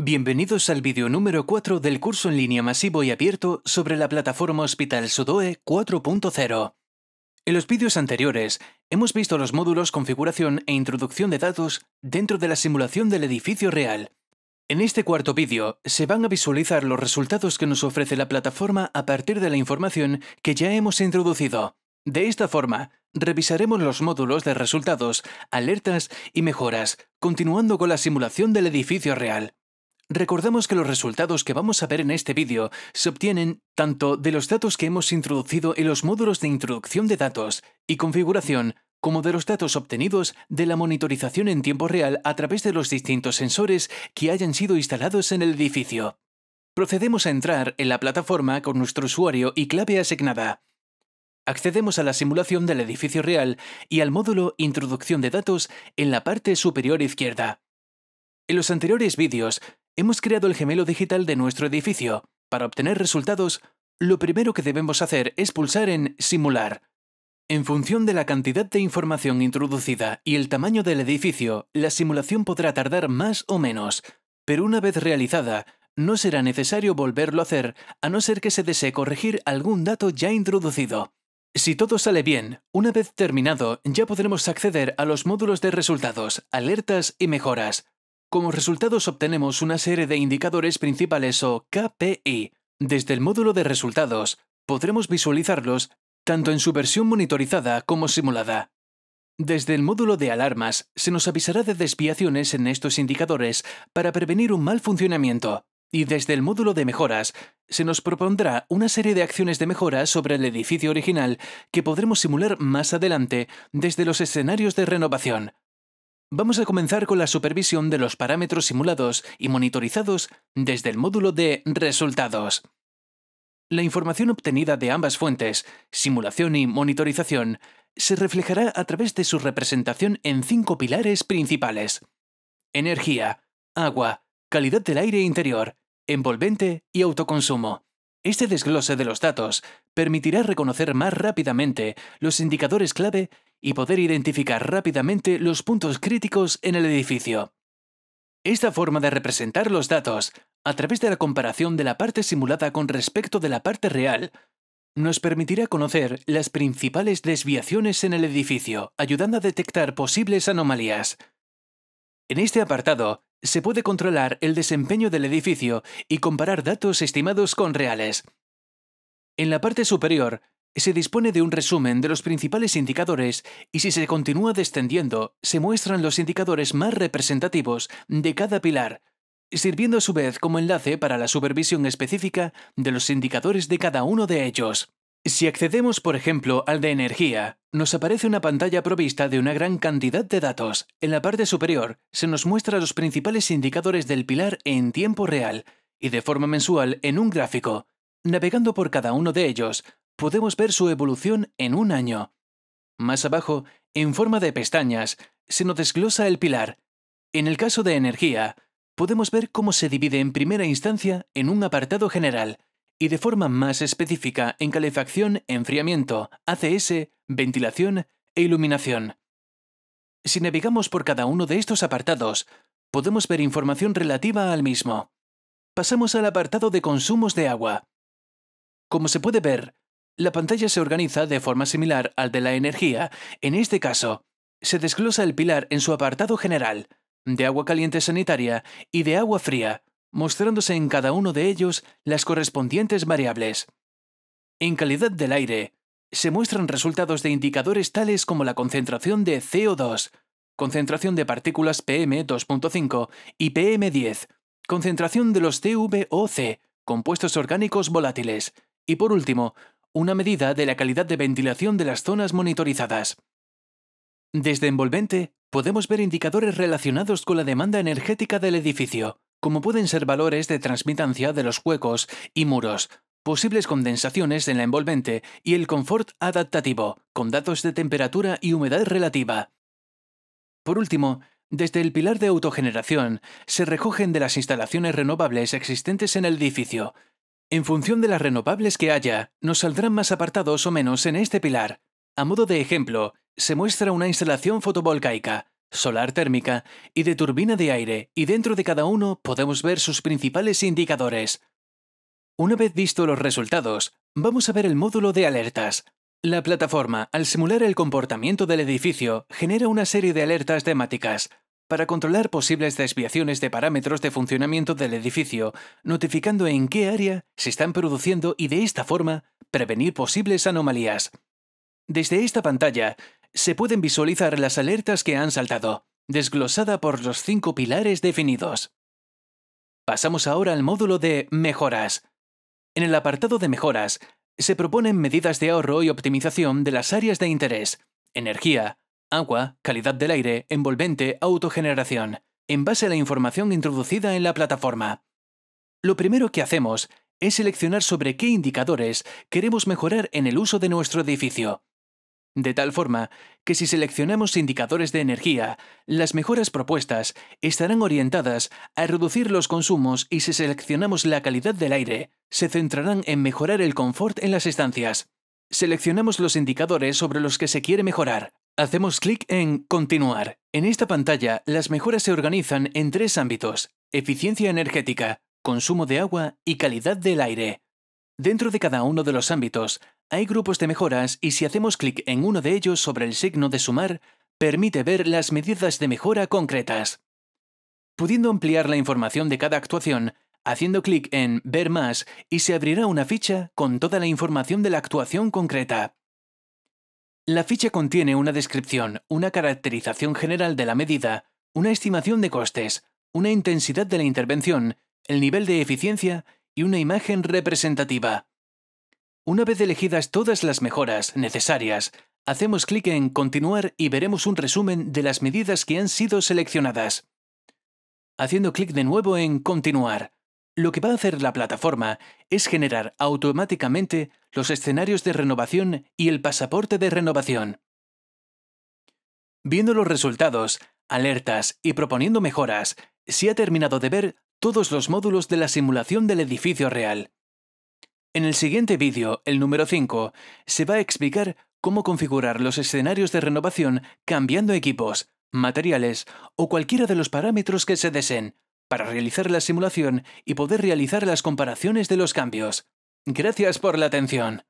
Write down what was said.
Bienvenidos al vídeo número 4 del curso en línea masivo y abierto sobre la plataforma Hospital Sudoe 4.0. En los vídeos anteriores hemos visto los módulos configuración e introducción de datos dentro de la simulación del edificio real. En este cuarto vídeo se van a visualizar los resultados que nos ofrece la plataforma a partir de la información que ya hemos introducido. De esta forma, revisaremos los módulos de resultados, alertas y mejoras, continuando con la simulación del edificio real. Recordamos que los resultados que vamos a ver en este vídeo se obtienen tanto de los datos que hemos introducido en los módulos de introducción de datos y configuración, como de los datos obtenidos de la monitorización en tiempo real a través de los distintos sensores que hayan sido instalados en el edificio. Procedemos a entrar en la plataforma con nuestro usuario y clave asignada. Accedemos a la simulación del edificio real y al módulo Introducción de datos en la parte superior izquierda. En los anteriores vídeos hemos creado el gemelo digital de nuestro edificio. Para obtener resultados, lo primero que debemos hacer es pulsar en Simular. En función de la cantidad de información introducida y el tamaño del edificio, la simulación podrá tardar más o menos, pero una vez realizada, no será necesario volverlo a hacer a no ser que se desee corregir algún dato ya introducido. Si todo sale bien, una vez terminado ya podremos acceder a los módulos de resultados, alertas y mejoras. Como resultados obtenemos una serie de indicadores principales o KPI. Desde el módulo de resultados podremos visualizarlos tanto en su versión monitorizada como simulada. Desde el módulo de alarmas se nos avisará de desviaciones en estos indicadores para prevenir un mal funcionamiento y desde el módulo de mejoras se nos propondrá una serie de acciones de mejora sobre el edificio original que podremos simular más adelante desde los escenarios de renovación. Vamos a comenzar con la supervisión de los parámetros simulados y monitorizados desde el módulo de resultados. La información obtenida de ambas fuentes, simulación y monitorización, se reflejará a través de su representación en cinco pilares principales. Energía, agua, calidad del aire interior, envolvente y autoconsumo. Este desglose de los datos permitirá reconocer más rápidamente los indicadores clave y poder identificar rápidamente los puntos críticos en el edificio. Esta forma de representar los datos, a través de la comparación de la parte simulada con respecto de la parte real, nos permitirá conocer las principales desviaciones en el edificio, ayudando a detectar posibles anomalías. En este apartado, se puede controlar el desempeño del edificio y comparar datos estimados con reales. En la parte superior se dispone de un resumen de los principales indicadores y si se continúa descendiendo, se muestran los indicadores más representativos de cada pilar, sirviendo a su vez como enlace para la supervisión específica de los indicadores de cada uno de ellos. Si accedemos, por ejemplo, al de energía, nos aparece una pantalla provista de una gran cantidad de datos. En la parte superior se nos muestra los principales indicadores del pilar en tiempo real y de forma mensual en un gráfico. Navegando por cada uno de ellos, podemos ver su evolución en un año. Más abajo, en forma de pestañas, se nos desglosa el pilar. En el caso de energía, podemos ver cómo se divide en primera instancia en un apartado general y de forma más específica en calefacción, enfriamiento, ACS, ventilación e iluminación. Si navegamos por cada uno de estos apartados, podemos ver información relativa al mismo. Pasamos al apartado de consumos de agua. Como se puede ver, la pantalla se organiza de forma similar al de la energía. En este caso, se desglosa el pilar en su apartado general, de agua caliente sanitaria y de agua fría, mostrándose en cada uno de ellos las correspondientes variables. En calidad del aire, se muestran resultados de indicadores tales como la concentración de CO2, concentración de partículas PM2.5 y PM10, concentración de los TVOC, compuestos orgánicos volátiles, y por último, una medida de la calidad de ventilación de las zonas monitorizadas. Desde envolvente, podemos ver indicadores relacionados con la demanda energética del edificio, como pueden ser valores de transmitancia de los huecos y muros, posibles condensaciones en la envolvente y el confort adaptativo, con datos de temperatura y humedad relativa. Por último, desde el pilar de autogeneración se recogen de las instalaciones renovables existentes en el edificio, en función de las renovables que haya, nos saldrán más apartados o menos en este pilar. A modo de ejemplo, se muestra una instalación fotovoltaica, solar térmica y de turbina de aire, y dentro de cada uno podemos ver sus principales indicadores. Una vez visto los resultados, vamos a ver el módulo de alertas. La plataforma, al simular el comportamiento del edificio, genera una serie de alertas temáticas para controlar posibles desviaciones de parámetros de funcionamiento del edificio, notificando en qué área se están produciendo y de esta forma prevenir posibles anomalías. Desde esta pantalla se pueden visualizar las alertas que han saltado, desglosada por los cinco pilares definidos. Pasamos ahora al módulo de mejoras. En el apartado de mejoras se proponen medidas de ahorro y optimización de las áreas de interés, energía, agua, calidad del aire, envolvente, autogeneración, en base a la información introducida en la plataforma. Lo primero que hacemos es seleccionar sobre qué indicadores queremos mejorar en el uso de nuestro edificio. De tal forma que si seleccionamos indicadores de energía, las mejoras propuestas estarán orientadas a reducir los consumos y si seleccionamos la calidad del aire, se centrarán en mejorar el confort en las estancias. Seleccionamos los indicadores sobre los que se quiere mejorar. Hacemos clic en Continuar. En esta pantalla, las mejoras se organizan en tres ámbitos, eficiencia energética, consumo de agua y calidad del aire. Dentro de cada uno de los ámbitos, hay grupos de mejoras y si hacemos clic en uno de ellos sobre el signo de sumar, permite ver las medidas de mejora concretas. Pudiendo ampliar la información de cada actuación, haciendo clic en Ver más y se abrirá una ficha con toda la información de la actuación concreta. La ficha contiene una descripción, una caracterización general de la medida, una estimación de costes, una intensidad de la intervención, el nivel de eficiencia y una imagen representativa. Una vez elegidas todas las mejoras necesarias, hacemos clic en Continuar y veremos un resumen de las medidas que han sido seleccionadas. Haciendo clic de nuevo en Continuar, lo que va a hacer la plataforma es generar automáticamente los escenarios de renovación y el pasaporte de renovación. Viendo los resultados, alertas y proponiendo mejoras, se ha terminado de ver todos los módulos de la simulación del edificio real. En el siguiente vídeo, el número 5, se va a explicar cómo configurar los escenarios de renovación cambiando equipos, materiales o cualquiera de los parámetros que se deseen para realizar la simulación y poder realizar las comparaciones de los cambios. Gracias por la atención.